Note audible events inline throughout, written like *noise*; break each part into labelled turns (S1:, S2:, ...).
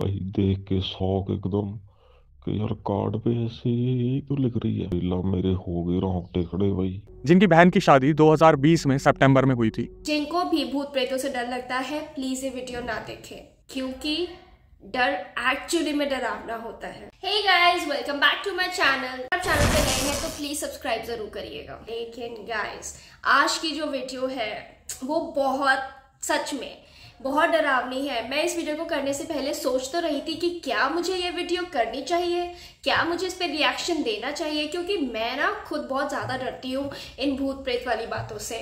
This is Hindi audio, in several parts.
S1: भाई देख के शौक एकदम कि यार कार्ड पे ऐसे ही तो लिख रही है लीला मेरे हो गए रोंगटे खड़े भाई जिनकी बहन की शादी 2020 में सितंबर में हुई थी
S2: जिनको भी भूत प्रेतों से डर लगता है प्लीज ये वीडियो ना देखें क्योंकि डर एक्चुअली में डरावना होता है hey guys welcome back to my channel अगर चैनल पे नए हैं तो प्लीज सब्सक्राइब जरूर करिएगा लेकिन गाइस आज की जो वीडियो है वो बहुत सच में बहुत डरावनी है मैं इस वीडियो को करने से पहले सोच तो रही थी कि क्या मुझे ये वीडियो करनी चाहिए क्या मुझे इस पर रिएक्शन देना चाहिए क्योंकि मैं ना खुद बहुत ज़्यादा डरती हूँ इन भूत प्रेत वाली बातों से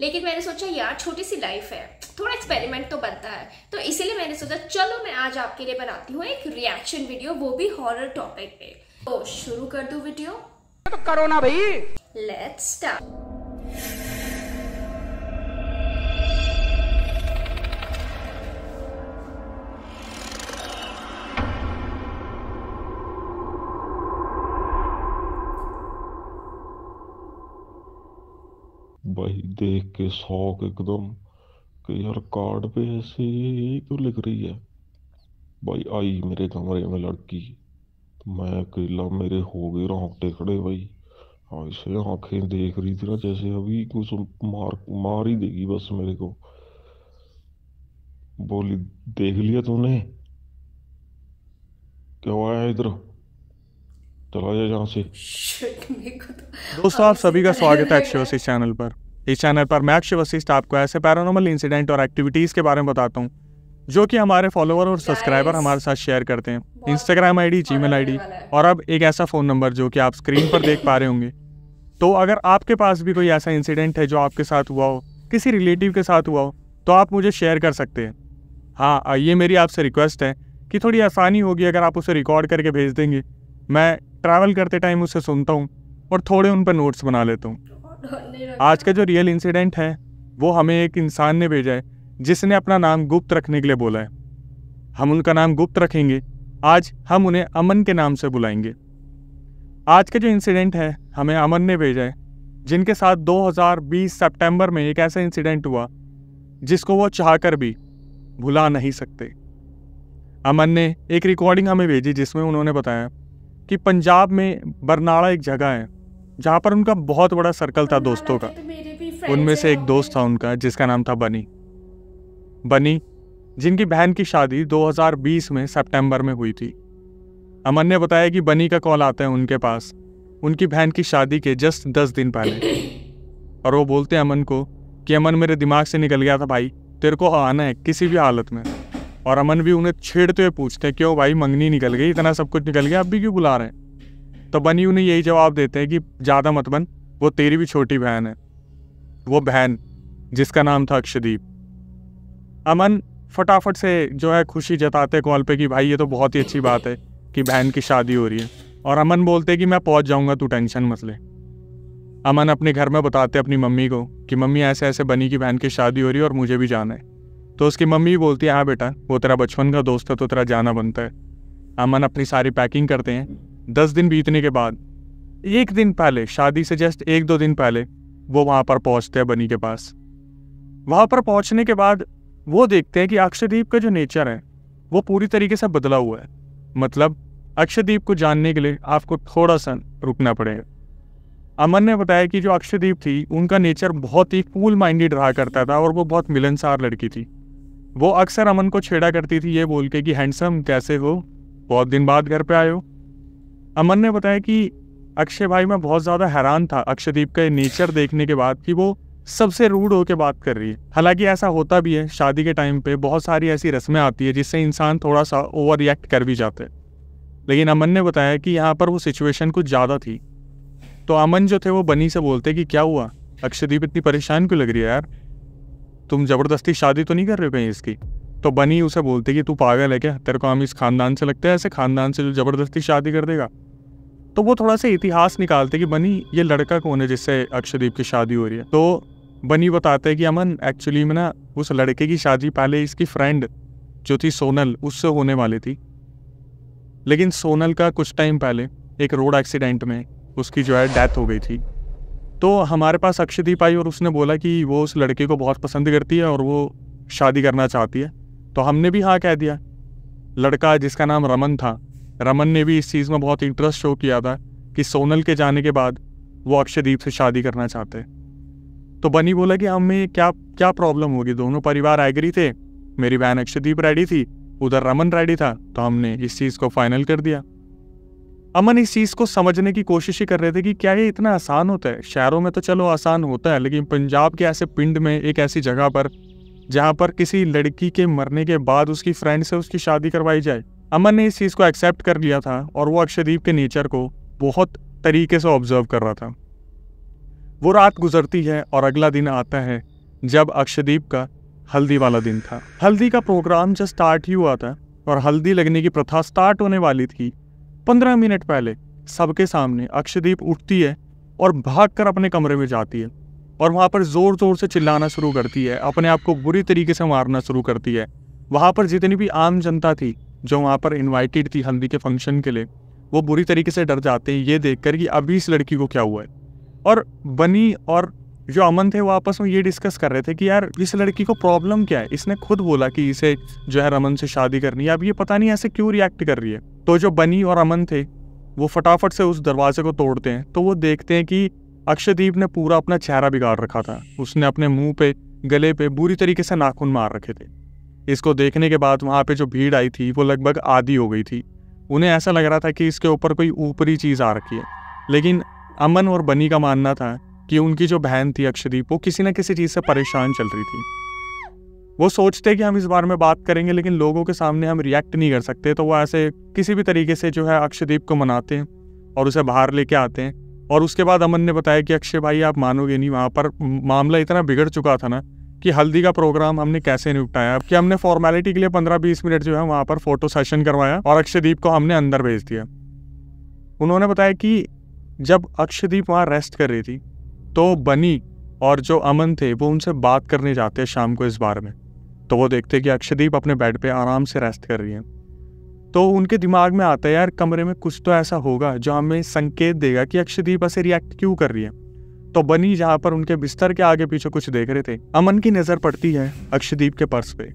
S2: लेकिन मैंने सोचा यार छोटी सी लाइफ है थोड़ा एक्सपेरिमेंट तो बनता है तो इसीलिए मैंने सोचा चलो मैं आज आपके लिए बनाती हूँ एक रिएक्शन वीडियो वो भी हॉरर टॉपिक पे तो शुरू कर दू वीडियो तो करो ना भाई लेट्स स्टार्ट
S1: भाई देख के शौक एकदम कि यार कार्ड पे ऐसे क्यों लिख रही है भाई आई मेरे कमरे में लड़की मैं अकेला मेरे हो गए रोंगटे खड़े भाई ऐसे हाँ, आंखें देख रही थी ना जैसे अभी कुछ मार मार ही देगी बस मेरे को बोली देख लिया तूने क्या हुआ है इधर चला जाए यहाँ से *laughs*
S2: तो दोस्तों आप सभी का स्वागत है अक्षय
S1: चैनल पर इस चैनल पर मैं अक्षय वशिष्ठ आपको ऐसे पैरानॉमल इंसिडेंट और एक्टिविटीज़ के बारे में बताता हूँ जो कि हमारे फॉलोवर और सब्सक्राइबर हमारे साथ शेयर करते हैं इंस्टाग्राम आईडी, जीमेल आईडी और अब एक ऐसा फ़ोन नंबर जो कि आप स्क्रीन पर देख पा रहे होंगे तो अगर आपके पास भी कोई ऐसा इंसिडेंट है जो आपके साथ हुआ हो किसी रिलेटिव के साथ हुआ हो तो आप मुझे शेयर कर सकते हैं हाँ ये मेरी आपसे रिक्वेस्ट है कि थोड़ी आसानी होगी अगर आप उसे रिकॉर्ड करके भेज देंगे मैं ट्रैवल करते टाइम उसे सुनता हूँ और थोड़े उन पर नोट्स बना लेता हूँ आज का जो रियल इंसिडेंट है वो हमें एक इंसान ने भेजा है जिसने अपना नाम गुप्त रखने के लिए बोला है हम उनका नाम गुप्त रखेंगे आज हम उन्हें अमन के नाम से बुलाएंगे आज का जो इंसिडेंट है हमें अमन ने भेजा है जिनके साथ 2020 सितंबर में एक ऐसा इंसिडेंट हुआ जिसको वो चाहकर भी भुला नहीं सकते अमन ने एक रिकॉर्डिंग हमें भेजी जिसमें उन्होंने बताया कि पंजाब में बरनाला एक जगह है जहाँ पर उनका बहुत बड़ा सर्कल था दोस्तों का उनमें से एक दोस्त था उनका जिसका नाम था बनी बनी जिनकी बहन की शादी 2020 में सितंबर में हुई थी अमन ने बताया कि बनी का कॉल आता है उनके पास उनकी बहन की शादी के जस्ट दस दिन पहले और वो बोलते हैं अमन को कि अमन मेरे दिमाग से निकल गया था भाई तेरे को आना है किसी भी हालत में और अमन भी उन्हें छेड़ते हुए पूछते हैं क्यों भाई मंगनी निकल गई इतना सब कुछ निकल गया अब भी क्यों बुला रहे हैं तो बनी उन्हें यही जवाब देते हैं कि ज़्यादा मत बन वो तेरी भी छोटी बहन है वो बहन जिसका नाम था अक्षदीप अमन फटाफट से जो है खुशी जताते कॉल पे कि भाई ये तो बहुत ही अच्छी बात है कि बहन की शादी हो रही है और अमन बोलते कि मैं पहुंच जाऊंगा तू टेंशन मत ले अमन अपने घर में बताते अपनी मम्मी को कि मम्मी ऐसे ऐसे बनी की बहन की शादी हो रही है और मुझे भी जाना है तो उसकी मम्मी बोलती है हाँ बेटा वो तेरा बचपन का दोस्त है तो तेरा जाना बनता है अमन अपनी सारी पैकिंग करते हैं दस दिन बीतने के बाद एक दिन पहले शादी से जस्ट एक दो दिन पहले वो वहाँ पर पहुँचते हैं बनी के पास वहाँ पर पहुँचने के बाद वो देखते हैं कि अक्षयदीप का जो नेचर है वो पूरी तरीके से बदला हुआ है मतलब अक्षयदीप को जानने के लिए आपको थोड़ा सा रुकना पड़ेगा अमन ने बताया कि जो अक्षयदीप थी उनका नेचर बहुत ही कूल माइंडेड रहा करता था और वो बहुत मिलनसार लड़की थी वो अक्सर अमन को छेड़ा करती थी ये बोल के कि हैंडसम कैसे हो बहुत दिन बाद घर पे आए हो अमन ने बताया कि अक्षय भाई मैं बहुत ज़्यादा हैरान था अक्षयदीप का नेचर देखने के बाद कि वो सबसे रूढ़ होकर बात कर रही है हालांकि ऐसा होता भी है शादी के टाइम पे बहुत सारी ऐसी रस्में आती है जिससे इंसान थोड़ा सा ओवर रिएक्ट कर भी जाते हैं लेकिन अमन ने बताया कि यहाँ पर वो सिचुएशन कुछ ज़्यादा थी तो अमन जो थे वो बनी से बोलते कि क्या हुआ अक्षयदीप इतनी परेशान क्यों लग रही है यार तुम ज़बरदस्ती शादी तो नहीं कर रहे हो कहीं इसकी तो बनी उसे बोलते कि तू पागल है क्या तेरे को हम इस खानदान से लगते हैं ऐसे खानदान से जो ज़बरदस्ती शादी कर देगा तो वो थोड़ा सा इतिहास निकालते कि बनी ये लड़का कौन है जिससे अक्षदीप की शादी हो रही है तो बनी बताते हैं कि अमन एक्चुअली में ना उस लड़के की शादी पहले इसकी फ्रेंड जो थी सोनल उससे होने वाली थी लेकिन सोनल का कुछ टाइम पहले एक रोड एक्सीडेंट में उसकी जो है डेथ हो गई थी तो हमारे पास अक्षदीप आई और उसने बोला कि वो उस लड़के को बहुत पसंद करती है और वो शादी करना चाहती है तो हमने भी हाँ कह दिया लड़का जिसका नाम रमन था रमन ने भी इस चीज़ में बहुत इंटरेस्ट शो किया था कि सोनल के जाने के बाद वो अक्षयदीप से शादी करना चाहते तो बनी बोला कि हमें क्या क्या प्रॉब्लम होगी दोनों परिवार एग्री थे मेरी बहन अक्षयदीप रेडी थी उधर रमन रेडी था तो हमने इस चीज़ को फाइनल कर दिया अमन इस चीज़ को समझने की कोशिश ही कर रहे थे कि क्या ये इतना आसान होता है शहरों में तो चलो आसान होता है लेकिन पंजाब के ऐसे पिंड में एक ऐसी जगह पर जहाँ पर किसी लड़की के मरने के बाद उसकी फ्रेंड से उसकी शादी करवाई जाए अमन ने इस चीज़ को एक्सेप्ट कर लिया था और वो अक्षदीप के नेचर को बहुत तरीके से ऑब्जर्व कर रहा था वो रात गुजरती है और अगला दिन आता है जब अक्षदीप का हल्दी वाला दिन था हल्दी का प्रोग्राम जब स्टार्ट ही हुआ था और हल्दी लगने की प्रथा स्टार्ट होने वाली थी पंद्रह मिनट पहले सबके सामने अक्षदीप उठती है और भाग कर अपने कमरे में जाती है और वहाँ पर ज़ोर ज़ोर से चिल्लाना शुरू करती है अपने आप को बुरी तरीके से मारना शुरू करती है वहाँ पर जितनी भी आम जनता थी जो वहाँ पर इन्वाइटेड थी हल्दी के फंक्शन के लिए वो बुरी तरीके से डर जाते हैं ये देख कर कि अभी इस लड़की को क्या हुआ है और बनी और जो अमन थे वो आपस में ये डिस्कस कर रहे थे कि यार इस लड़की को प्रॉब्लम क्या है इसने खुद बोला कि इसे जो है रमन से शादी करनी है अब ये पता नहीं ऐसे क्यों रिएक्ट कर रही है तो जो बनी और अमन थे वो फटाफट से उस दरवाजे को तोड़ते हैं तो वो देखते हैं कि अक्षदीप ने पूरा अपना चेहरा बिगाड़ रखा था उसने अपने मुंह पे गले पे बुरी तरीके से नाखून मार रखे थे इसको देखने के बाद वहाँ पे जो भीड़ आई थी वो लगभग आधी हो गई थी उन्हें ऐसा लग रहा था कि इसके ऊपर कोई ऊपरी चीज़ आ रखी है लेकिन अमन और बनी का मानना था कि उनकी जो बहन थी अक्षदीप वो किसी न किसी चीज़ से परेशान चल रही थी वो सोचते कि हम इस बारे में बात करेंगे लेकिन लोगों के सामने हम रिएक्ट नहीं कर सकते तो वो ऐसे किसी भी तरीके से जो है अक्षदीप को मनाते हैं और उसे बाहर लेके आते हैं और उसके बाद अमन ने बताया कि अक्षय भाई आप मानोगे नहीं वहाँ पर मामला इतना बिगड़ चुका था ना कि हल्दी का प्रोग्राम हमने कैसे निपटाया कि हमने फॉर्मेलिटी के लिए पंद्रह बीस मिनट जो है वहाँ पर फोटो सेशन करवाया और अक्षयदीप को हमने अंदर भेज दिया उन्होंने बताया कि जब अक्षदीप वहाँ रेस्ट कर रही थी तो बनी और जो अमन थे वो उनसे बात करने जाते हैं शाम को इस बार में तो वो देखते कि अक्षदीप अपने बेड पे आराम से रेस्ट कर रही हैं तो उनके दिमाग में आता है यार कमरे में कुछ तो ऐसा होगा जो हमें संकेत देगा कि अक्षदीप ऐसे रिएक्ट क्यों कर रही है तो बनी जहाँ पर उनके बिस्तर के आगे पीछे कुछ देख रहे थे अमन की नज़र पड़ती है अक्षदीप के पर्स पे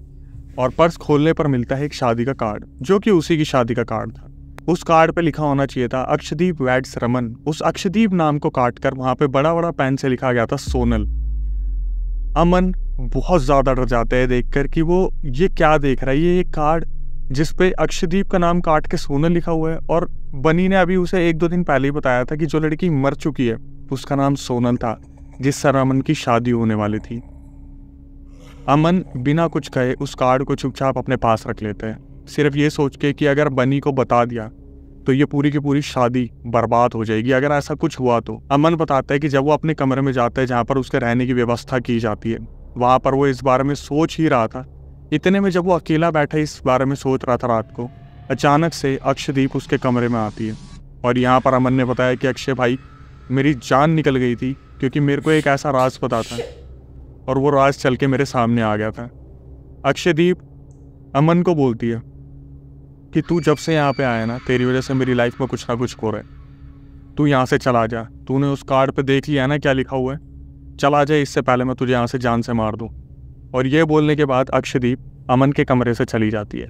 S1: और पर्स खोलने पर मिलता है एक शादी का कार्ड जो कि उसी की शादी का कार्ड था उस कार्ड पे लिखा होना चाहिए था अक्षदीप वैड्स रमन उस अक्षदीप नाम को काट कर वहाँ पे बड़ा बड़ा पेन से लिखा गया था सोनल अमन बहुत ज़्यादा डर जाते हैं देख कर कि वो ये क्या देख रहा है ये एक कार्ड जिस पे अक्षदीप का नाम काट के सोनल लिखा हुआ है और बनी ने अभी उसे एक दो दिन पहले ही बताया था कि जो लड़की मर चुकी है उसका नाम सोनल था जिससे अमन की शादी होने वाली थी अमन बिना कुछ कहे उस कार्ड को चुपचाप अपने पास रख लेते हैं सिर्फ ये सोच के कि अगर बनी को बता दिया तो ये पूरी की पूरी शादी बर्बाद हो जाएगी अगर ऐसा कुछ हुआ तो अमन बताता है कि जब वो अपने कमरे में जाता है जहाँ पर उसके रहने की व्यवस्था की जाती है वहाँ पर वो इस बारे में सोच ही रहा था इतने में जब वो अकेला बैठा इस बारे में सोच रहा था रात को अचानक से अक्षदीप उसके कमरे में आती है और यहाँ पर अमन ने बताया कि अक्षय भाई मेरी जान निकल गई थी क्योंकि मेरे को एक ऐसा राज पता था और वो राज चल के मेरे सामने आ गया था अक्षयदीप अमन को बोलती है कि तू जब से यहाँ पे आया ना तेरी वजह से मेरी लाइफ में कुछ ना कुछ हो रहा है तू यहाँ से चला जा तूने उस कार्ड पे देख लिया ना क्या लिखा हुआ है चला जाए इससे पहले मैं तुझे यहाँ से जान से मार दूँ और ये बोलने के बाद अक्षदीप अमन के कमरे से चली जाती है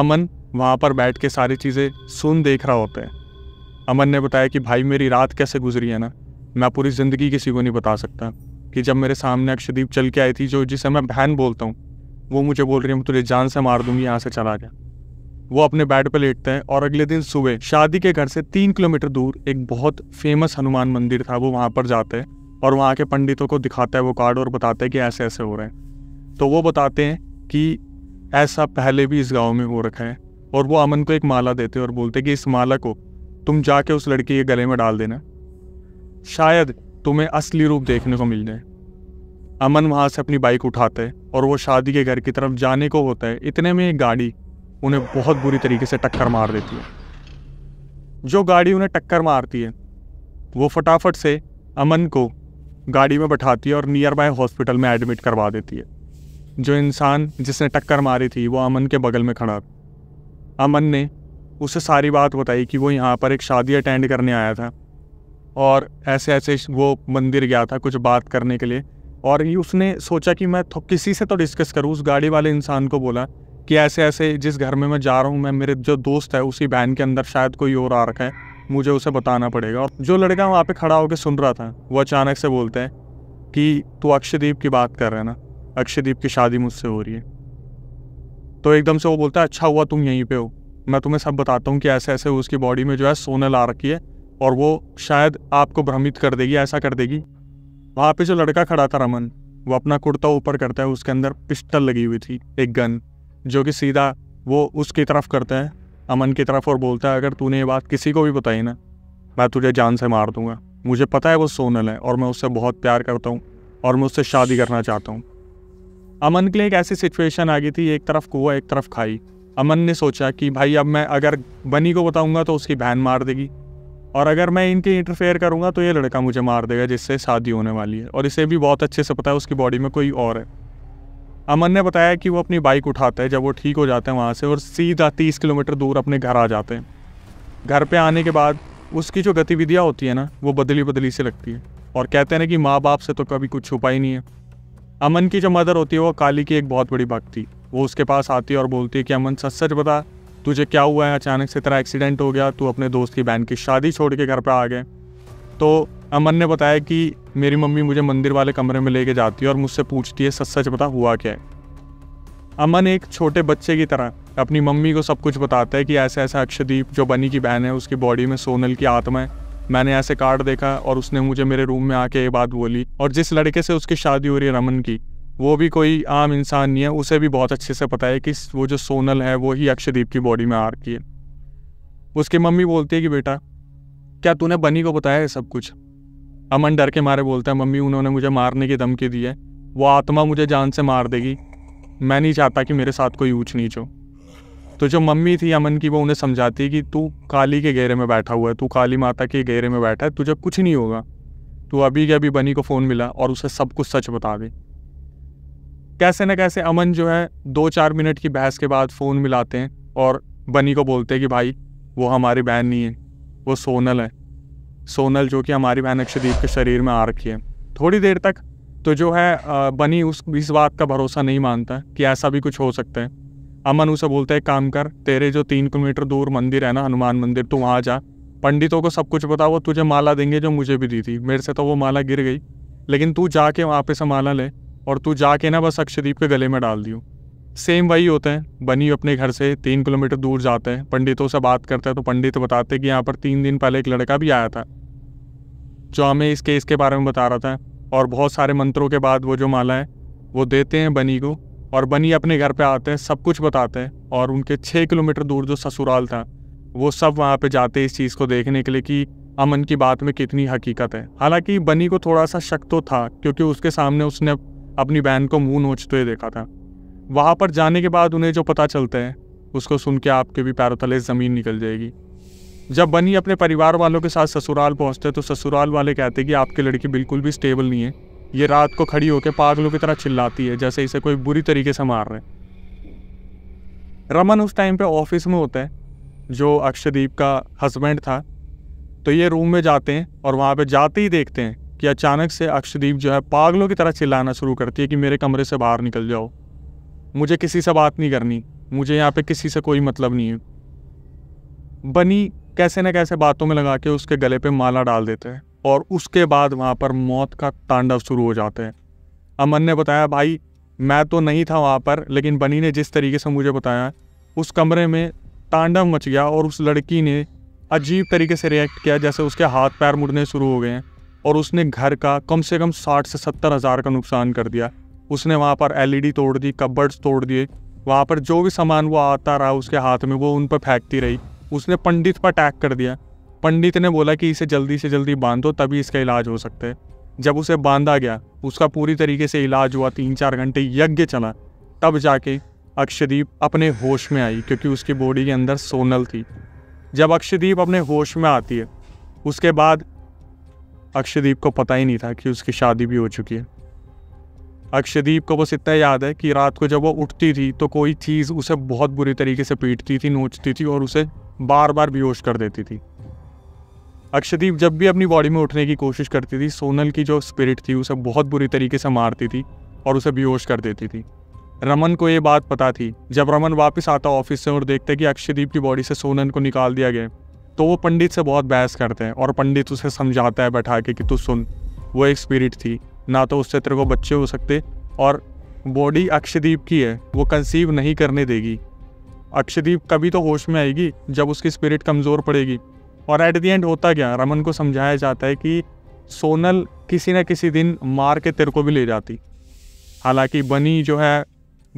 S1: अमन वहाँ पर बैठ के सारी चीज़ें सुन देख रहा होता है अमन ने बताया कि भाई मेरी रात कैसे गुजरी है ना मैं पूरी ज़िंदगी किसी को नहीं बता सकता कि जब मेरे सामने अक्षदीप चल के आई थी जो जिसे मैं बहन बोलता हूँ वो मुझे बोल रही है मैं तुझे जान से मार दूंगी यहाँ से चला गया वो अपने बेड पर लेटते हैं और अगले दिन सुबह शादी के घर से तीन किलोमीटर दूर एक बहुत फेमस हनुमान मंदिर था वो वहाँ पर जाते हैं और वहाँ के पंडितों को दिखाता है वो कार्ड और बताते हैं कि ऐसे ऐसे हो रहे हैं तो वो बताते हैं कि ऐसा पहले भी इस गांव में हो रखा है और वो अमन को एक माला देते हैं और बोलते हैं कि इस माला को तुम जाके उस लड़की के गले में डाल देना शायद तुम्हें असली रूप देखने को मिल जाए अमन वहाँ से अपनी बाइक उठाता है और वो शादी के घर की तरफ जाने को होता है इतने में एक गाड़ी उन्हें बहुत बुरी तरीके से टक्कर मार देती है जो गाड़ी उन्हें टक्कर मारती है वो फटाफट से अमन को गाड़ी में बैठाती है और नियर बाय हॉस्पिटल में एडमिट करवा देती है जो इंसान जिसने टक्कर मारी थी वो अमन के बगल में खड़ा अमन ने उसे सारी बात बताई कि वो यहाँ पर एक शादी अटेंड करने आया था और ऐसे ऐसे वो मंदिर गया था कुछ बात करने के लिए और ये उसने सोचा कि मैं किसी से तो डिस्कस करूँ उस गाड़ी वाले इंसान को बोला कि ऐसे ऐसे जिस घर में मैं जा रहा हूँ मैं मेरे जो दोस्त है उसी बहन के अंदर शायद कोई और आ रखा है मुझे उसे बताना पड़ेगा और जो लड़का वहाँ पे खड़ा होकर सुन रहा था वो अचानक से बोलते हैं कि तू अक्षयदीप की बात कर रहे हैं ना अक्षयदीप की शादी मुझसे हो रही है तो एकदम से वो बोलता है अच्छा हुआ तुम यहीं पे हो मैं तुम्हें सब बताता हूँ कि ऐसे ऐसे उसकी बॉडी में जो है सोने ला रखी है और वो शायद आपको भ्रमित कर देगी ऐसा कर देगी वहाँ पे जो लड़का खड़ा था रमन वो अपना कुर्ता ऊपर करता है उसके अंदर पिस्टल लगी हुई थी एक गन जो कि सीधा वो उसकी तरफ करता है अमन की तरफ और बोलता है अगर तूने ये बात किसी को भी बताई ना मैं तुझे जान से मार दूंगा मुझे पता है वो सोनल है और मैं उससे बहुत प्यार करता हूँ और मैं उससे शादी करना चाहता हूँ अमन के लिए एक ऐसी सिचुएशन आ गई थी एक तरफ कुआ एक तरफ खाई अमन ने सोचा कि भाई अब मैं अगर बनी को बताऊंगा तो उसकी बहन मार देगी और अगर मैं इनके इंटरफेयर करूंगा तो ये लड़का मुझे मार देगा जिससे शादी होने वाली है और इसे भी बहुत अच्छे से पता है उसकी बॉडी में कोई और है अमन ने बताया कि वो अपनी बाइक उठाता है जब वो ठीक हो जाते हैं वहाँ से और सीधा तीस किलोमीटर दूर अपने घर आ जाते हैं घर पर आने के बाद उसकी जो गतिविधियाँ होती है ना वो बदली बदली से लगती है और कहते हैं ना कि माँ बाप से तो कभी कुछ छुपा ही नहीं है अमन की जो मदर होती है वो काली की एक बहुत बड़ी भक्ति थी वो उसके पास आती है और बोलती है कि अमन सच सच बता तुझे क्या हुआ है अचानक से तेरा एक्सीडेंट हो गया तू अपने दोस्त की बहन की शादी छोड़ के घर पर आ गए तो अमन ने बताया कि मेरी मम्मी मुझे मंदिर वाले कमरे में लेके जाती है और मुझसे पूछती है सच सच बता हुआ क्या है अमन एक छोटे बच्चे की तरह अपनी मम्मी को सब कुछ बताता है कि ऐसे ऐसे अक्षदीप जो बनी की बहन है उसकी बॉडी में सोनल की आत्मा है मैंने ऐसे कार्ड देखा और उसने मुझे मेरे रूम में आके ये बात बोली और जिस लड़के से उसकी शादी हो रही है रमन की वो भी कोई आम इंसान नहीं है उसे भी बहुत अच्छे से पता है कि वो जो सोनल है वो ही अक्षदीप की बॉडी में आ रखी है उसकी मम्मी बोलती है कि बेटा क्या तूने बनी को बताया है सब कुछ अमन डर के मारे बोलता है मम्मी उन्होंने मुझे मारने की धमकी दी है वो आत्मा मुझे जान से मार देगी मैं नहीं चाहता कि मेरे साथ कोई ऊँच नीच हो तो जो मम्मी थी अमन की वो उन्हें समझाती है कि तू काली के घेरे में बैठा हुआ है तू काली माता के घेरे में बैठा है तुझे कुछ नहीं होगा तो अभी के अभी बनी को फ़ोन मिला और उसे सब कुछ सच बता दे कैसे ना कैसे अमन जो है दो चार मिनट की बहस के बाद फ़ोन मिलाते हैं और बनी को बोलते हैं कि भाई वो हमारी बहन नहीं है वो सोनल है सोनल जो कि हमारी बहन अक्षदीप के शरीर में आ रखी है थोड़ी देर तक तो जो है बनी उस इस बात का भरोसा नहीं मानता कि ऐसा भी कुछ हो सकता है अमन उसे बोलता है काम कर तेरे जो तीन किलोमीटर दूर मंदिर है ना हनुमान मंदिर तू वहाँ जा पंडितों को सब कुछ बता वो तुझे माला देंगे जो मुझे भी दी थी मेरे से तो वो माला गिर गई लेकिन तू जाके वहाँ पे से माला ले और तू जाके ना बस अक्षदीप के गले में डाल दियो सेम वही होते हैं बनी अपने घर से तीन किलोमीटर दूर जाते हैं पंडितों से बात करते हैं तो पंडित बताते हैं कि यहाँ पर तीन दिन पहले एक लड़का भी आया था जो हमें इस केस के बारे में बता रहा था और बहुत सारे मंत्रों के बाद वो जो माला है वो देते हैं बनी को और बनी अपने घर पर आते हैं सब कुछ बताते हैं और उनके छः किलोमीटर दूर जो ससुराल था वो सब वहाँ पर जाते हैं इस चीज़ को देखने के लिए कि अमन की बात में कितनी हकीकत है हालांकि बनी को थोड़ा सा शक तो था क्योंकि उसके सामने उसने अपनी बहन को मुंह नोचते देखा था वहाँ पर जाने के बाद उन्हें जो पता चलता है उसको सुन के आपके भी पैरों तले ज़मीन निकल जाएगी जब बनी अपने परिवार वालों के साथ ससुराल पहुँचते तो ससुराल वाले कहते कि आपकी लड़की बिल्कुल भी स्टेबल नहीं है ये रात को खड़ी होकर पागलों की तरह चिल्लाती है जैसे इसे कोई बुरी तरीके से मार रहे रमन उस टाइम पे ऑफिस में होता है जो अक्षदीप का हस्बैंड था तो ये रूम में जाते हैं और वहाँ पे जाते ही देखते हैं कि अचानक से अक्षदीप जो है पागलों की तरह चिल्लाना शुरू करती है कि मेरे कमरे से बाहर निकल जाओ मुझे किसी से बात नहीं करनी मुझे यहाँ पे किसी से कोई मतलब नहीं है बनी कैसे न कैसे बातों में लगा के उसके गले पे माला डाल देते हैं और उसके बाद वहाँ पर मौत का तांडव शुरू हो जाते हैं अमन ने बताया भाई मैं तो नहीं था वहाँ पर लेकिन बनी ने जिस तरीके से मुझे बताया उस कमरे में तांडव मच गया और उस लड़की ने अजीब तरीके से रिएक्ट किया जैसे उसके हाथ पैर मुड़ने शुरू हो गए हैं और उसने घर का कम से कम साठ से सत्तर हज़ार का नुकसान कर दिया उसने वहाँ पर एल e तोड़ दी कब्बर्ड्स तोड़ दिए वहाँ पर जो भी सामान वो आता रहा उसके हाथ में वो उन पर फेंकती रही उसने पंडित पर अटैक कर दिया पंडित ने बोला कि इसे जल्दी से जल्दी बांधो तभी इसका इलाज हो सकता है जब उसे बांधा गया उसका पूरी तरीके से इलाज हुआ तीन चार घंटे यज्ञ चला तब जाके अक्षदीप अपने होश में आई क्योंकि उसकी बॉडी के अंदर सोनल थी जब अक्षदीप अपने होश में आती है उसके बाद अक्षदीप को पता ही नहीं था कि उसकी शादी भी हो चुकी है अक्षदीप को बस इतना याद है कि रात को जब वो उठती थी तो कोई चीज़ उसे बहुत बुरी तरीके से पीटती थी नोचती थी और उसे बार बार बेहोश कर देती थी अक्षदीप जब भी अपनी बॉडी में उठने की कोशिश करती थी सोनल की जो स्पिरिट थी उसे बहुत बुरी तरीके से मारती थी और उसे बेहोश कर देती थी रमन को ये बात पता थी जब रमन वापस आता ऑफिस से और देखते कि अक्षयदीप की बॉडी से सोनल को निकाल दिया गया तो वो पंडित से बहुत बहस करते हैं और पंडित उसे समझाता है बैठा के कि तू सुन वो एक स्पिरिट थी ना तो उससे तेरे को बच्चे हो सकते और बॉडी अक्षदीप की है वो कंसीव नहीं करने देगी अक्षदीप कभी तो होश में आएगी जब उसकी स्पिरिट कमज़ोर पड़ेगी और एट दी एंड होता क्या रमन को समझाया जाता है कि सोनल किसी न किसी दिन मार के तेरे को भी ले जाती हालांकि बनी जो है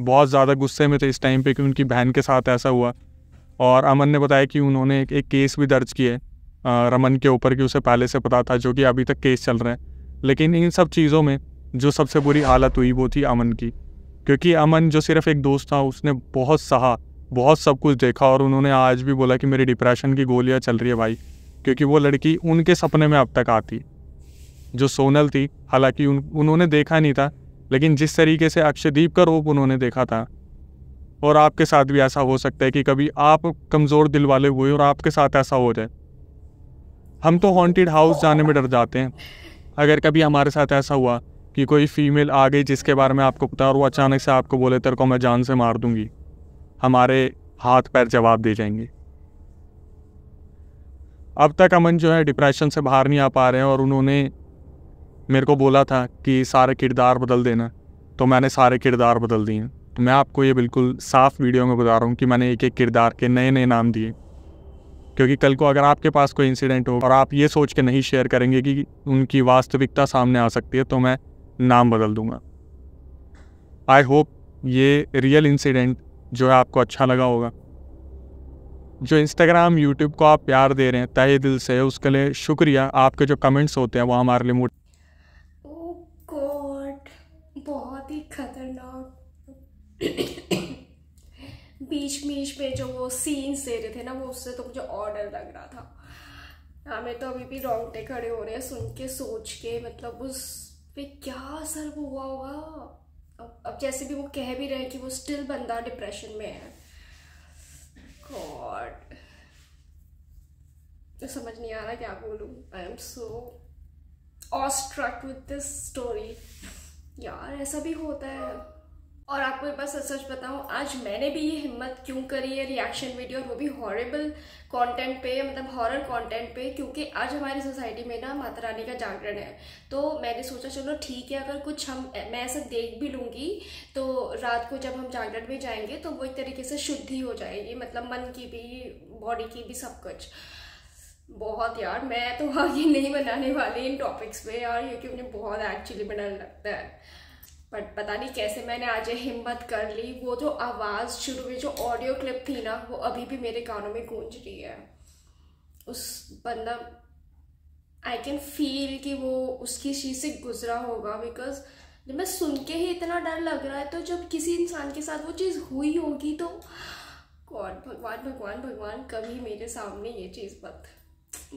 S1: बहुत ज़्यादा गुस्से में थे इस टाइम पे कि उनकी बहन के साथ ऐसा हुआ और अमन ने बताया कि उन्होंने एक, एक केस भी दर्ज किए रमन के ऊपर कि उसे पहले से पता था जो कि अभी तक केस चल रहे हैं लेकिन इन सब चीज़ों में जो सबसे बुरी हालत हुई वो थी अमन की क्योंकि अमन जो सिर्फ एक दोस्त था उसने बहुत सहा बहुत सब कुछ देखा और उन्होंने आज भी बोला कि मेरी डिप्रेशन की गोलियाँ चल रही है भाई क्योंकि वो लड़की उनके सपने में अब तक आती जो सोनल थी हालांकि उन उन्होंने देखा नहीं था लेकिन जिस तरीके से अक्षयदीप का रूप उन्होंने देखा था और आपके साथ भी ऐसा हो सकता है कि कभी आप कमज़ोर दिल वाले हुए और आपके साथ ऐसा हो जाए हम तो हॉन्टेड हाउस जाने में डर जाते हैं अगर कभी हमारे साथ ऐसा हुआ कि कोई फ़ीमेल आ गई जिसके बारे में आपको पता और वो अचानक से आपको बोले तेरे को मैं जान से मार दूंगी हमारे हाथ पैर जवाब दे जाएंगे अब तक अमन जो है डिप्रेशन से बाहर नहीं आ पा रहे हैं और उन्होंने मेरे को बोला था कि सारे किरदार बदल देना तो मैंने सारे किरदार बदल दिए हैं तो मैं आपको ये बिल्कुल साफ वीडियो में बता रहा हूँ कि मैंने एक एक किरदार के नए नए नाम दिए क्योंकि कल को अगर आपके पास कोई इंसिडेंट हो और आप ये सोच के नहीं शेयर करेंगे कि उनकी वास्तविकता सामने आ सकती है तो मैं नाम बदल दूंगा आई होप ये रियल इंसिडेंट जो है आपको अच्छा लगा होगा जो इंस्टाग्राम यूट्यूब को आप प्यार दे रहे हैं तहे दिल से उसके लिए शुक्रिया आपके जो कमेंट्स होते हैं वो हमारे लिए मोटिव
S2: बीच बीच में जो वो सीन्स दे रहे थे ना वो उससे तो मुझे और डर लग रहा था हमें हाँ, तो अभी भी रोंगटे खड़े हो रहे हैं सुन के सोच के मतलब उस पे क्या असर हुआ होगा अब अब जैसे भी वो कह भी रहे कि वो स्टिल बंदा डिप्रेशन में है गॉड तो समझ नहीं आ रहा क्या बोलूँ I am so awestruck with this story यार ऐसा भी होता है और आपको एक बार सच सच बताऊँ आज मैंने भी ये हिम्मत क्यों करी है रिएक्शन वीडियो और वो भी हॉरेबल कंटेंट पे मतलब हॉरर कंटेंट पे क्योंकि आज हमारी सोसाइटी में ना माता रानी का जागरण है तो मैंने सोचा चलो ठीक है अगर कुछ हम मैं ऐसा देख भी लूँगी तो रात को जब हम जागरण में जाएंगे तो वो एक तरीके से शुद्धि हो जाएगी मतलब मन की भी बॉडी की भी सब कुछ बहुत यार मैं तो आगे नहीं बनाने वाली इन टॉपिक्स पे यार क्योंकि मुझे बहुत एक्चुअली बनाने लगता है बट पता नहीं कैसे मैंने आज हिम्मत कर ली वो जो आवाज़ शुरू में जो ऑडियो क्लिप थी ना वो अभी भी मेरे कानों में गूंज रही है उस मतलब आई कैन फील कि वो उसकी चीज़ से गुजरा होगा बिकॉज जब मैं सुन के ही इतना डर लग रहा है तो जब किसी इंसान के साथ वो चीज़ हुई होगी तो गॉड भगवान भगवान भगवान कभी मेरे सामने ये चीज़ मत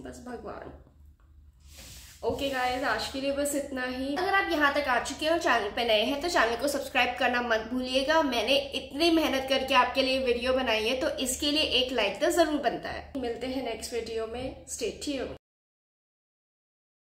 S2: बस भगवान ओके गाइस आज के लिए बस इतना ही अगर आप यहाँ तक आ चुके हैं और चैनल पे नए हैं तो चैनल को सब्सक्राइब करना मत भूलिएगा मैंने इतनी मेहनत करके आपके लिए वीडियो बनाई है तो इसके लिए एक लाइक तो ज़रूर बनता है मिलते हैं नेक्स्ट वीडियो में स्टेट